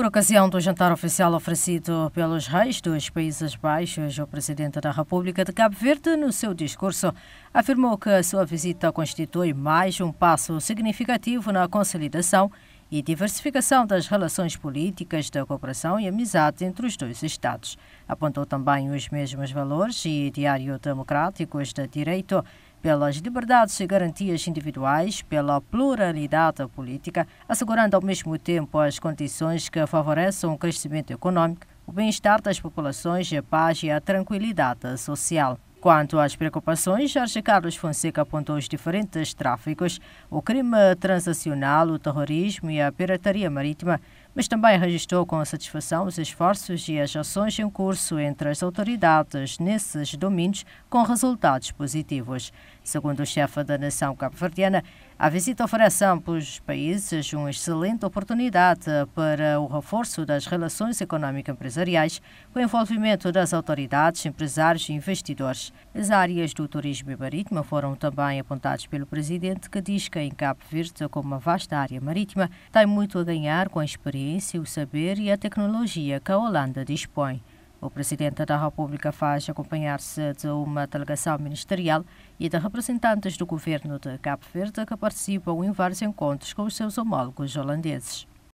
Por ocasião do jantar oficial oferecido pelos reis dos Países Baixos, o presidente da República de Cabo Verde, no seu discurso, afirmou que a sua visita constitui mais um passo significativo na consolidação e diversificação das relações políticas da cooperação e amizade entre os dois Estados. Apontou também os mesmos valores e diário democráticos de direito pelas liberdades e garantias individuais, pela pluralidade política, assegurando ao mesmo tempo as condições que favoreçam o crescimento econômico, o bem-estar das populações, a paz e a tranquilidade social. Quanto às preocupações, Jorge Carlos Fonseca apontou os diferentes tráficos, o crime transacional, o terrorismo e a pirataria marítima, mas também registrou com satisfação os esforços e as ações em curso entre as autoridades nesses domínios com resultados positivos. Segundo o chefe da nação cabo-verdiana, a visita oferece a ambos países uma excelente oportunidade para o reforço das relações econômico-empresariais com o envolvimento das autoridades, empresários e investidores. As áreas do turismo e marítimo foram também apontadas pelo presidente, que diz que em Cabo Verde, como uma vasta área marítima, tem muito a ganhar com a experiência ciência, o saber e a tecnologia que a Holanda dispõe. O Presidente da República faz acompanhar-se de uma delegação ministerial e de representantes do governo de Cabo Verde que participam em vários encontros com os seus homólogos holandeses.